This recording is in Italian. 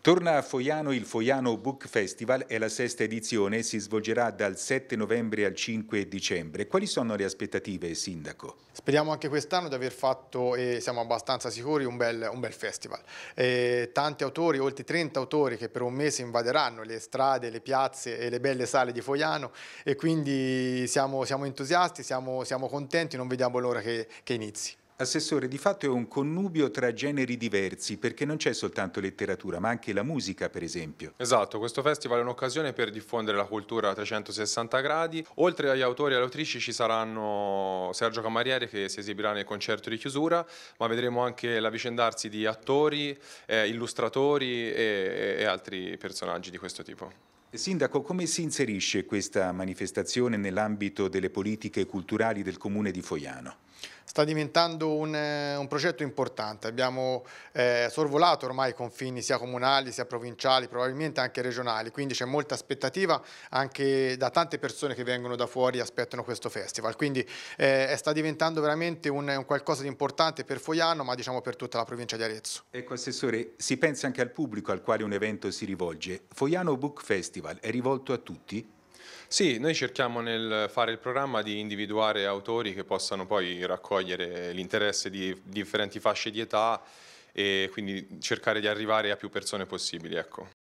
Torna a Foiano il Foiano Book Festival, è la sesta edizione, si svolgerà dal 7 novembre al 5 dicembre. Quali sono le aspettative, Sindaco? Speriamo anche quest'anno di aver fatto, e siamo abbastanza sicuri, un bel, un bel festival. E tanti autori, oltre 30 autori che per un mese invaderanno le strade, le piazze e le belle sale di Foiano e quindi siamo, siamo entusiasti, siamo, siamo, contenti, non vediamo l'ora che, che inizi. Assessore, di fatto è un connubio tra generi diversi perché non c'è soltanto letteratura ma anche la musica per esempio. Esatto, questo festival è un'occasione per diffondere la cultura a 360 gradi. Oltre agli autori e alle autrici ci saranno Sergio Camariere che si esibirà nel concerto di chiusura ma vedremo anche l'avvicendarsi di attori, eh, illustratori e, e altri personaggi di questo tipo. Sindaco, come si inserisce questa manifestazione nell'ambito delle politiche culturali del comune di Foiano? sta diventando un, eh, un progetto importante. Abbiamo eh, sorvolato ormai i confini sia comunali sia provinciali, probabilmente anche regionali, quindi c'è molta aspettativa anche da tante persone che vengono da fuori e aspettano questo festival. Quindi eh, sta diventando veramente un, un qualcosa di importante per Foiano, ma diciamo per tutta la provincia di Arezzo. Ecco Assessore, si pensa anche al pubblico al quale un evento si rivolge. Foiano Book Festival è rivolto a tutti? Sì, noi cerchiamo nel fare il programma di individuare autori che possano poi raccogliere l'interesse di differenti fasce di età e quindi cercare di arrivare a più persone possibili. Ecco.